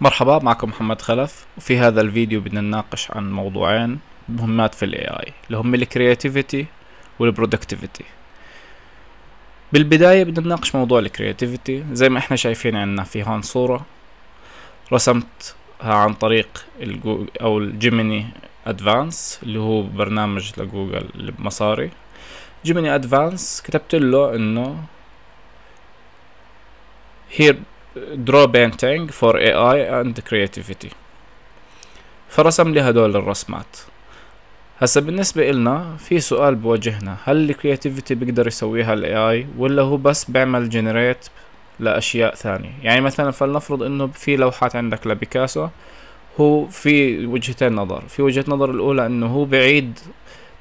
مرحبا معكم محمد خلف وفي هذا الفيديو بدنا نناقش عن موضوعين مهمات في الاي اي اللي هم الكرياتيفيتي والبرودكتيفيتي بالبداية بدنا نناقش موضوع الكرياتيفيتي زي ما احنا شايفين عندنا في هون صورة رسمتها عن طريق الجو او الجيميني ادفانس اللي هو برنامج لجوجل المصاري بمصاري جيميني ادفانس كتبت له انه here درو بينتينج فور اي اي اند كرياتيفيتي فرسم لي هدول الرسمات هسا بالنسبة إلنا في سؤال بوجهنا هل الكرياتيفيتي بيقدر يسويها الاي اي ولا هو بس بيعمل جنريت لأشياء ثانية يعني مثلا فلنفرض إنه في لوحات عندك لبيكاسو هو في وجهتين نظر في وجهة نظر الأولى إنه هو بعيد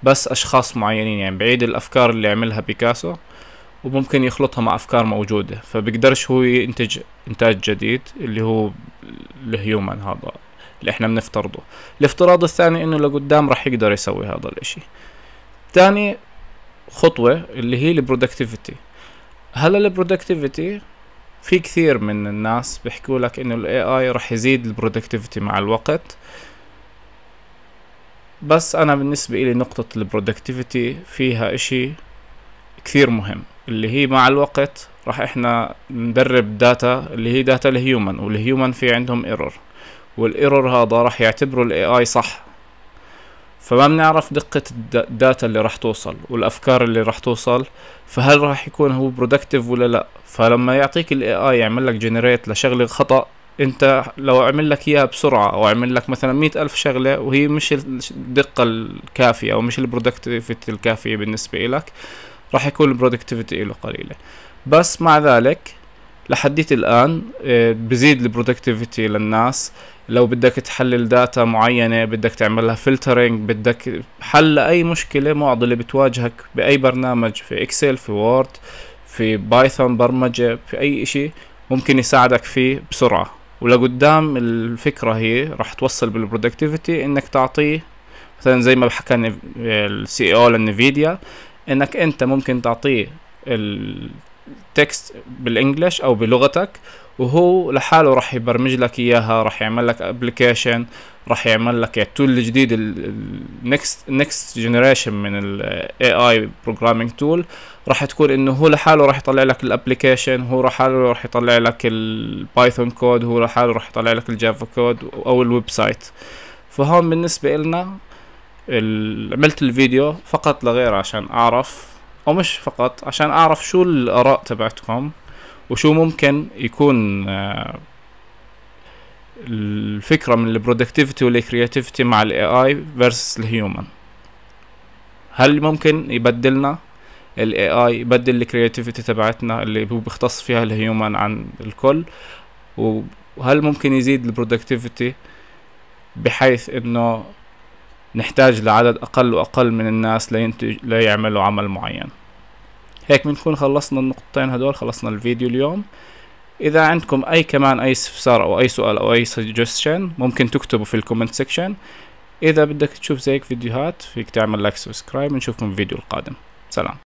بس أشخاص معينين يعني بعيد الأفكار اللي عملها بيكاسو وممكن يخلطها مع أفكار موجودة فبقدرش هو ينتج إنتاج جديد اللي هو الهيومن هذا اللي احنا بنفترضه الافتراض الثاني انه لقدام راح يقدر يسوي هذا الاشي تاني خطوة اللي هي البرودكتيفيتي هلا البرودكتيفيتي في كثير من الناس بيحكوا لك انه الاي اي راح يزيد البرودكتيفيتي مع الوقت بس انا بالنسبة لي نقطة البرودكتيفيتي فيها اشي كثير مهم اللي هي مع الوقت راح احنا ندرب داتا اللي هي داتا الهيومن والهيومن في عندهم ايرور والايرور هذا راح يعتبره الاي اي صح فما بنعرف دقة الداتا اللي راح توصل والافكار اللي راح توصل فهل راح يكون هو برودكتيف ولا لا فلما يعطيك الاي اي يعمل لك جنريت لشغلة خطأ انت لو عمل لك اياها بسرعة او عمل لك مثلا مئة الف شغلة وهي مش الدقة الكافية او مش البرودكتيفيتي الكافية بالنسبة لك راح يكون البرودكتيفيتي له قليلة بس مع ذلك لحديت الآن آه، بزيد البرودكتيفيتي للناس لو بدك تحلل داتا معينة بدك تعملها فلترينج بدك حل أي مشكلة معضلة بتواجهك بأي برنامج في إكسل في وورد في بايثون برمجة في أي إشي ممكن يساعدك فيه بسرعة ولقدام الفكرة هي راح توصل بالبرودكتيفيتي إنك تعطيه مثلا زي ما حكى آه، السي او لانفيديا انك انت ممكن تعطيه التكست بالانجلش او بلغتك وهو لحاله راح يبرمج لك اياها راح يعمل لك ابلكيشن راح يعمل لك التول الجديد النكست نكست جنريشن من الاي اي بروجرامينج تول راح تكون انه هو لحاله راح يطلع لك الابلكيشن هو لحاله راح يطلع لك البايثون كود هو لحاله راح يطلع لك الجافا كود او الويب سايت فهون بالنسبه لنا عملت الفيديو فقط لغير عشان اعرف او مش فقط عشان اعرف شو الاراء تبعتكم وشو ممكن يكون آه، الفكرة من البرودكتيفيتي والكرياتيفيتي مع الاي اي فيرسس الهيومن هل ممكن يبدلنا الاي اي يبدل الكرياتيفيتي تبعتنا اللي هو بيختص فيها الهيومن عن الكل وهل ممكن يزيد البرودكتيفيتي بحيث انه نحتاج لعدد أقل وأقل من الناس لينتج ليعملوا عمل معين هيك بنكون خلصنا النقطتين هدول خلصنا الفيديو اليوم إذا عندكم أي كمان أي استفسار أو أي سؤال أو أي suggestion ممكن تكتبوا في الكومنت سيكشن إذا بدك تشوف زيك فيديوهات فيك تعمل لايك سبسكرايب نشوفكم في الفيديو القادم سلام